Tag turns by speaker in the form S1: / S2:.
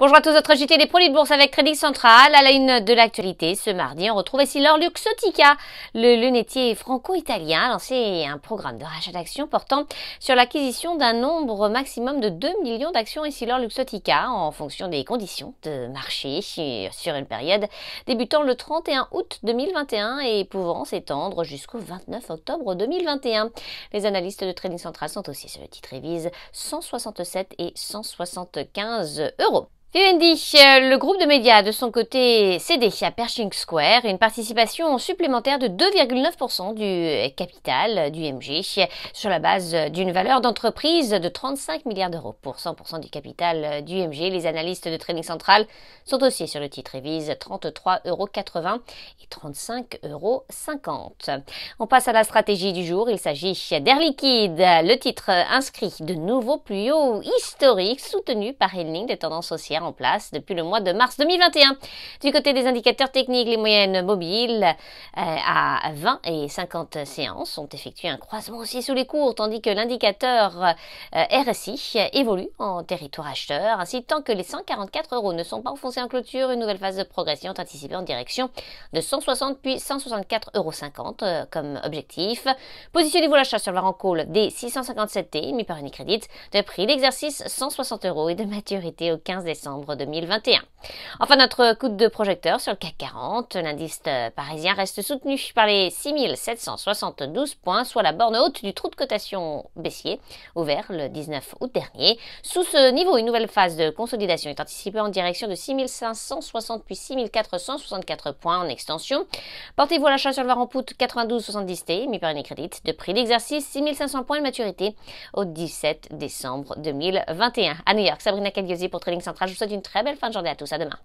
S1: Bonjour à tous, votre JT des produits de bourse avec Trading Central. À la une de l'actualité, ce mardi, on retrouve Essilor Luxotica, le lunetier franco-italien, a lancé un programme de rachat d'actions portant sur l'acquisition d'un nombre maximum de 2 millions d'actions Essilor Luxotica en fonction des conditions de marché sur une période débutant le 31 août 2021 et pouvant s'étendre jusqu'au 29 octobre 2021. Les analystes de Trading Central sont aussi sur le titre révise 167 et 175 euros. Vivendi, euh, le groupe de médias de son côté cédé à Pershing Square une participation supplémentaire de 2,9% du euh, capital euh, du MG sur la base d'une valeur d'entreprise de 35 milliards d'euros. Pour 100% du capital du MG, les analystes de Trading Central sont aussi sur le titre et visent 33,80 euros et 35,50 euros. On passe à la stratégie du jour. Il s'agit d'Air Liquide. Le titre inscrit de nouveaux plus haut historique soutenu par une ligne tendances tendances en place depuis le mois de mars 2021. Du côté des indicateurs techniques, les moyennes mobiles euh, à 20 et 50 séances ont effectué un croisement aussi sous les cours, tandis que l'indicateur euh, RSI évolue en territoire acheteur. Ainsi, tant que les 144 euros ne sont pas enfoncés en clôture, une nouvelle phase de progression est anticipée en direction de 160 puis 164,50 euros euh, comme objectif. Positionnez-vous l'achat sur le call des 657 T, mis par Unicredit, de prix d'exercice 160 euros et de maturité au 15 décembre. 2021. Enfin, notre coup de projecteur sur le CAC 40, l'indice euh, parisien reste soutenu par les 6772 points, soit la borne haute du trou de cotation baissier ouvert le 19 août dernier. Sous ce niveau, une nouvelle phase de consolidation est anticipée en direction de 6560 puis 6464 points en extension. Portez-vous à l'achat sur le var en poutre 92,70 T, mis par une crédite de prix d'exercice 6500 points de maturité au 17 décembre 2021. À New York, Sabrina Cagliosi pour Trading Central souhaite une très belle fin de journée à tous. À demain.